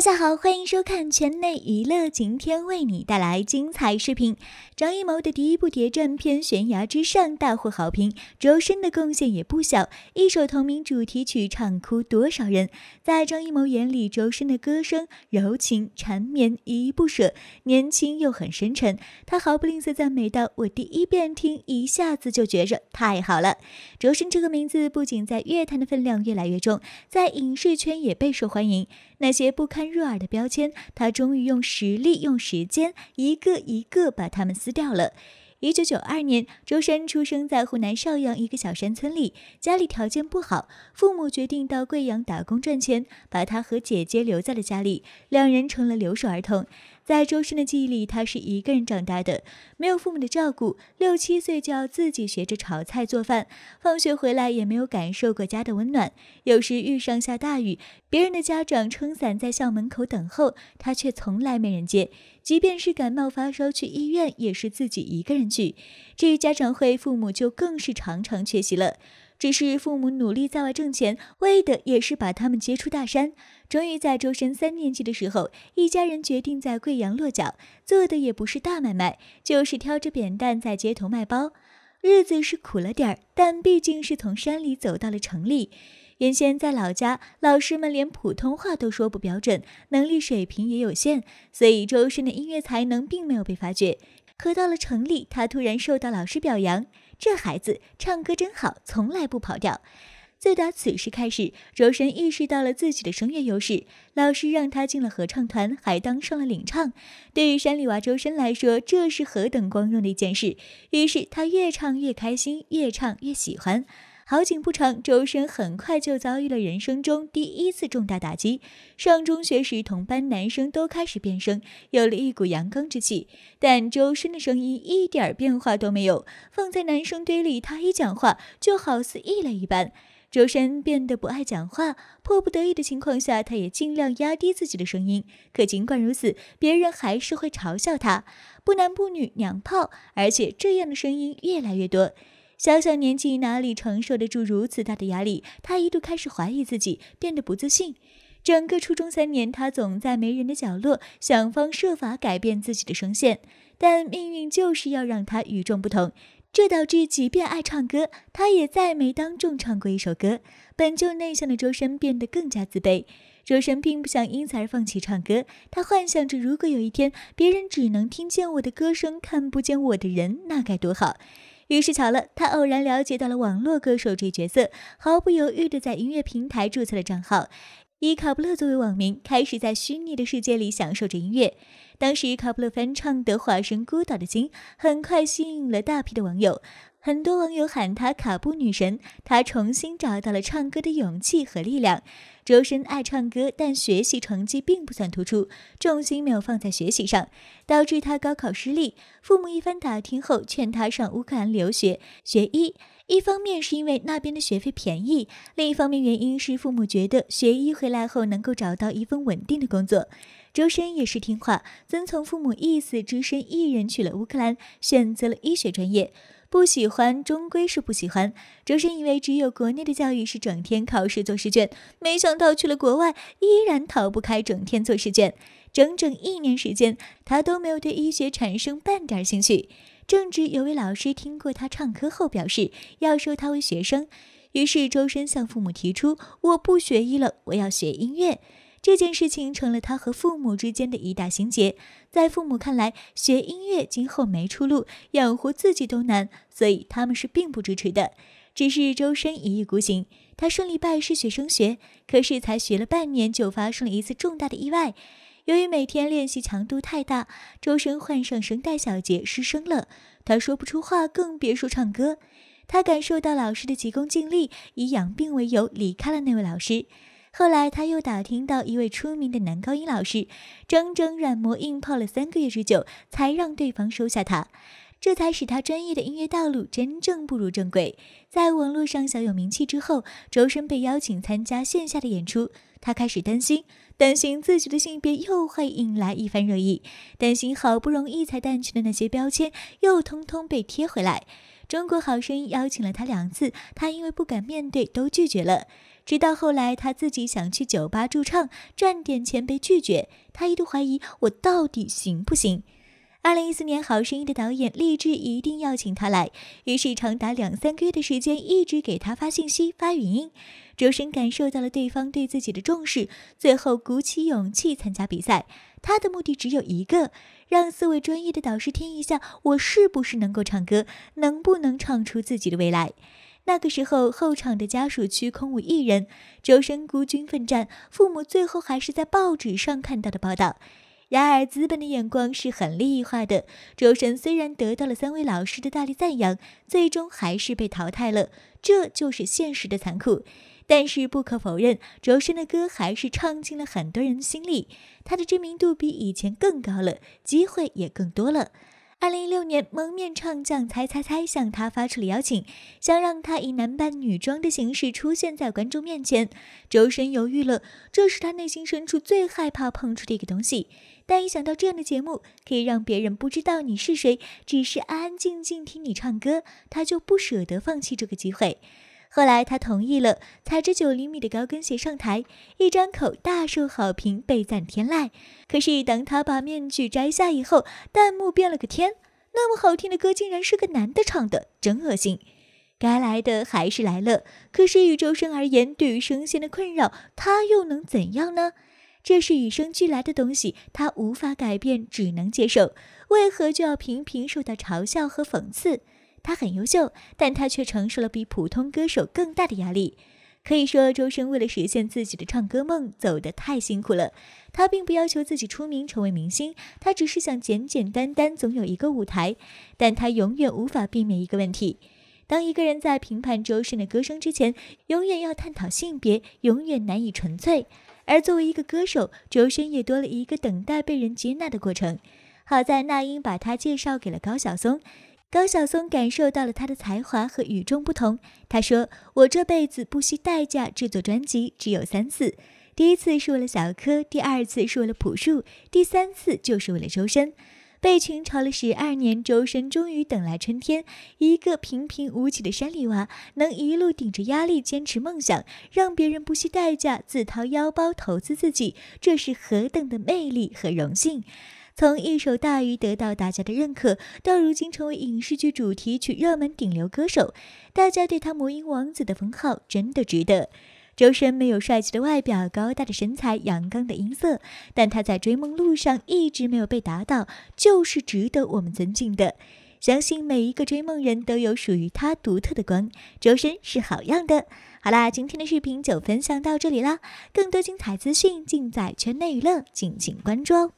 大家好，欢迎收看全内娱乐，今天为你带来精彩视频。张艺谋的第一部谍战片《悬崖之上》大获好评，周深的贡献也不小。一首同名主题曲唱哭多少人？在张艺谋眼里，周深的歌声柔情缠绵、依依不舍，年轻又很深沉。他毫不吝啬赞美到：“我第一遍听，一下子就觉着太好了。”周深这个名字不仅在乐坛的分量越来越重，在影视圈也备受欢迎。那些不堪。入耳的标签，他终于用实力、用时间，一个一个把它们撕掉了。一九九二年，周深出生在湖南邵阳一个小山村里，家里条件不好，父母决定到贵阳打工赚钱，把他和姐姐留在了家里，两人成了留守儿童。在周深的记忆里，他是一个人长大的，没有父母的照顾，六七岁就要自己学着炒菜做饭，放学回来也没有感受过家的温暖。有时遇上下大雨，别人的家长撑伞在校门口等候，他却从来没人接。即便是感冒发烧去医院，也是自己一个人去。至于家长会，父母就更是常常缺席了。只是父母努力在外挣钱，为的也是把他们接出大山。终于在周深三年级的时候，一家人决定在贵阳落脚，做的也不是大买卖，就是挑着扁担在街头卖包。日子是苦了点儿，但毕竟是从山里走到了城里。原先在老家，老师们连普通话都说不标准，能力水平也有限，所以周深的音乐才能并没有被发掘。可到了城里，他突然受到老师表扬：“这孩子唱歌真好，从来不跑调。”自打此时开始，周深意识到了自己的声乐优势，老师让他进了合唱团，还当上了领唱。对于山里娃周深来说，这是何等光荣的一件事！于是他越唱越开心，越唱越喜欢。好景不长，周深很快就遭遇了人生中第一次重大打击。上中学时，同班男生都开始变声，有了一股阳刚之气，但周深的声音一点变化都没有。放在男生堆里，他一讲话就好似异类一般。周深变得不爱讲话，迫不得已的情况下，他也尽量压低自己的声音。可尽管如此，别人还是会嘲笑他不男不女、娘炮，而且这样的声音越来越多。小小年纪，哪里承受得住如此大的压力？他一度开始怀疑自己，变得不自信。整个初中三年，他总在没人的角落想方设法改变自己的声线。但命运就是要让他与众不同，这导致即便爱唱歌，他也再没当众唱过一首歌。本就内向的周深变得更加自卑。周深并不想因此而放弃唱歌，他幻想着如果有一天别人只能听见我的歌声，看不见我的人，那该多好。于是，巧了，他偶然了解到了网络歌手这一角色，毫不犹豫的在音乐平台注册了账号，以卡布勒作为网名，开始在虚拟的世界里享受着音乐。当时，卡布勒翻唱的《化身孤岛的鲸》很快吸引了大批的网友。很多网友喊她“卡布女神”，她重新找到了唱歌的勇气和力量。周深爱唱歌，但学习成绩并不算突出，重心没有放在学习上，导致他高考失利。父母一番打听后，劝他上乌克兰留学学医。一方面是因为那边的学费便宜，另一方面原因是父母觉得学医回来后能够找到一份稳定的工作。周深也是听话，遵从父母意思，只身一人去了乌克兰，选择了医学专业。不喜欢，终归是不喜欢。周深以为只有国内的教育是整天考试做试卷，没想到去了国外依然逃不开整天做试卷。整整一年时间，他都没有对医学产生半点兴趣。正值有位老师听过他唱歌后，表示要收他为学生，于是周深向父母提出：“我不学医了，我要学音乐。”这件事情成了他和父母之间的一大心结。在父母看来，学音乐今后没出路，养活自己都难，所以他们是并不支持的。只是周深一意孤行，他顺利拜师学声学，可是才学了半年就发生了一次重大的意外。由于每天练习强度太大，周深患上声带小结，失声了。他说不出话，更别说唱歌。他感受到老师的急功近利，以养病为由离开了那位老师。后来，他又打听到一位出名的男高音老师，整整软磨硬泡了三个月之久，才让对方收下他。这才使他专业的音乐道路真正步入正轨。在网络上小有名气之后，周深被邀请参加线下的演出，他开始担心，担心自己的性别又会引来一番热议，担心好不容易才淡去的那些标签又通通被贴回来。中国好声音邀请了他两次，他因为不敢面对，都拒绝了。直到后来，他自己想去酒吧驻唱赚点钱，被拒绝。他一度怀疑我到底行不行。二零一四年，《好声音》的导演立志一定要请他来，于是长达两三个月的时间，一直给他发信息、发语音，周深感受到了对方对自己的重视。最后鼓起勇气参加比赛，他的目的只有一个：让四位专业的导师听一下我是不是能够唱歌，能不能唱出自己的未来。那个时候，候场的家属区空无一人，周深孤军奋战。父母最后还是在报纸上看到的报道。然而，资本的眼光是很利益化的。周深虽然得到了三位老师的大力赞扬，最终还是被淘汰了。这就是现实的残酷。但是，不可否认，周深的歌还是唱进了很多人的心里，他的知名度比以前更高了，机会也更多了。二零一六年，蒙面唱将猜猜猜向他发出了邀请，想让他以男扮女装的形式出现在观众面前。周深犹豫了，这是他内心深处最害怕碰触的一个东西。但一想到这样的节目可以让别人不知道你是谁，只是安安静静听你唱歌，他就不舍得放弃这个机会。后来他同意了，踩着九厘米的高跟鞋上台，一张口大受好评，被赞天籁。可是等他把面具摘下以后，弹幕变了个天，那么好听的歌竟然是个男的唱的，真恶心。该来的还是来了，可是宇宙生而言，对于声线的困扰，他又能怎样呢？这是与生俱来的东西，他无法改变，只能接受。为何就要频频受到嘲笑和讽刺？他很优秀，但他却承受了比普通歌手更大的压力。可以说，周深为了实现自己的唱歌梦，走得太辛苦了。他并不要求自己出名成为明星，他只是想简简单单，总有一个舞台。但他永远无法避免一个问题：当一个人在评判周深的歌声之前，永远要探讨性别，永远难以纯粹。而作为一个歌手，周深也多了一个等待被人接纳的过程。好在那英把他介绍给了高晓松。高晓松感受到了他的才华和与众不同。他说：“我这辈子不惜代价制作专辑只有三次，第一次是为了小柯，第二次是为了朴树，第三次就是为了周深。被群嘲了十二年，周深终于等来春天。一个平平无奇的山里娃，能一路顶着压力坚持梦想，让别人不惜代价自掏腰包投资自己，这是何等的魅力和荣幸！”从一首《大鱼》得到大家的认可，到如今成为影视剧主题曲热门顶流歌手，大家对他“魔音王子”的封号真的值得。周深没有帅气的外表，高大的身材，阳刚的音色，但他在追梦路上一直没有被打倒，就是值得我们尊敬的。相信每一个追梦人都有属于他独特的光，周深是好样的。好啦，今天的视频就分享到这里啦，更多精彩资讯尽在圈内娱乐，敬请关注哦。